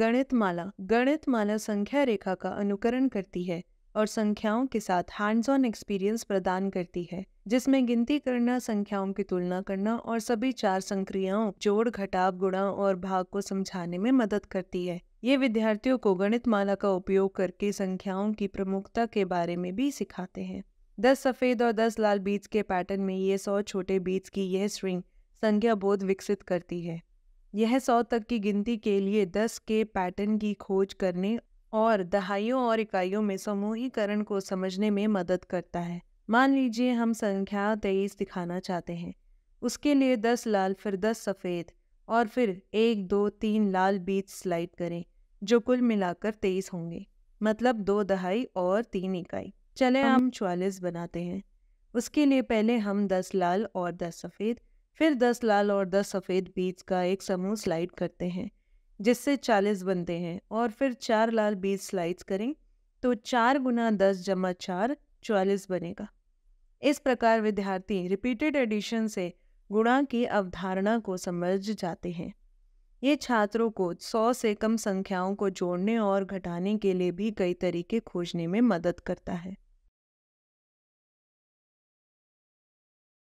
गणित माला गणित माला संख्या रेखा का अनुकरण करती है और संख्याओं के साथ हैंड्स ऑन एक्सपीरियंस प्रदान करती है जिसमें गिनती करना संख्याओं की तुलना करना और सभी चार संक्रियाओं जोड़ घटाव गुणा और भाग को समझाने में मदद करती है ये विद्यार्थियों को गणित माला का उपयोग करके संख्याओं की प्रमुखता के बारे में भी सिखाते हैं दस सफ़ेद और दस लाल बीज के पैटर्न में ये सौ छोटे बीज की यह स्ट्रिंग संख्या बोध विकसित करती है यह सौ तक की गिनती के लिए दस के पैटर्न की खोज करने और दहाइयों और इकाइयों में समूहीकरण को समझने में मदद करता है मान लीजिए हम संख्या तेईस दिखाना चाहते हैं उसके लिए दस लाल फिर दस सफ़ेद और फिर एक दो तीन लाल बीच स्लाइड करें जो कुल मिलाकर तेईस होंगे मतलब दो दहाई और तीन इकाई चले हम चवालीस बनाते हैं उसके लिए पहले हम दस लाल और दस सफ़ेद फिर दस लाल और दस सफ़ेद बीज का एक समूह स्लाइड करते हैं जिससे चालीस बनते हैं और फिर चार लाल बीज स्लाइड्स करें तो चार गुना दस जमा चार चालीस बनेगा इस प्रकार विद्यार्थी रिपीटेड एडिशन से गुणा की अवधारणा को समझ जाते हैं ये छात्रों को सौ से कम संख्याओं को जोड़ने और घटाने के लिए भी कई तरीके खोजने में मदद करता है